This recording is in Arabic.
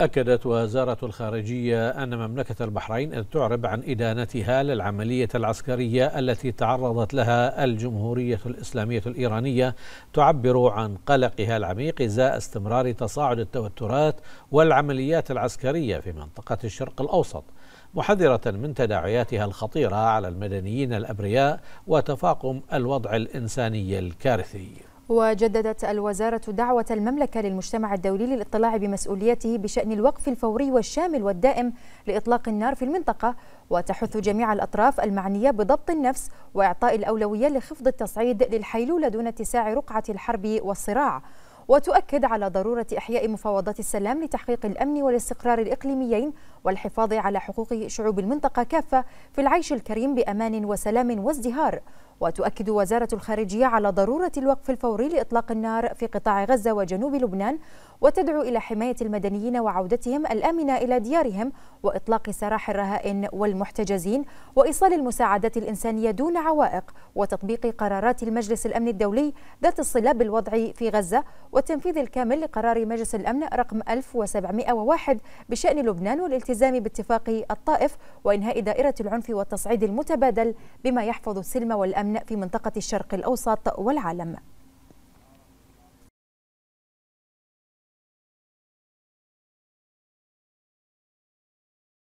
أكدت وزارة الخارجية أن مملكة البحرين تعرب عن إدانتها للعملية العسكرية التي تعرضت لها الجمهورية الإسلامية الإيرانية تعبر عن قلقها العميق إزاء استمرار تصاعد التوترات والعمليات العسكرية في منطقة الشرق الأوسط محذرة من تداعياتها الخطيرة على المدنيين الأبرياء وتفاقم الوضع الإنساني الكارثي وجددت الوزارة دعوة المملكة للمجتمع الدولي للاطلاع بمسؤوليته بشأن الوقف الفوري والشامل والدائم لإطلاق النار في المنطقة وتحث جميع الأطراف المعنية بضبط النفس وإعطاء الأولوية لخفض التصعيد للحيلولة دون اتساع رقعة الحرب والصراع وتؤكد على ضرورة إحياء مفاوضات السلام لتحقيق الأمن والاستقرار الإقليميين والحفاظ على حقوق شعوب المنطقة كافة في العيش الكريم بأمان وسلام وازدهار وتؤكد وزارة الخارجية على ضرورة الوقف الفوري لإطلاق النار في قطاع غزة وجنوب لبنان وتدعو إلى حماية المدنيين وعودتهم الآمنة إلى ديارهم وإطلاق سراح الرهائن والمحتجزين وإيصال المساعدات الإنسانية دون عوائق وتطبيق قرارات المجلس الأمن الدولي ذات الصلة بالوضع في غزة والتنفيذ الكامل لقرار مجلس الأمن رقم 1701 بشأن لبنان والالتزام الالتزام باتفاق الطائف وإنهاء دائرة العنف والتصعيد المتبادل بما يحفظ السلم والأمن في منطقة الشرق الأوسط والعالم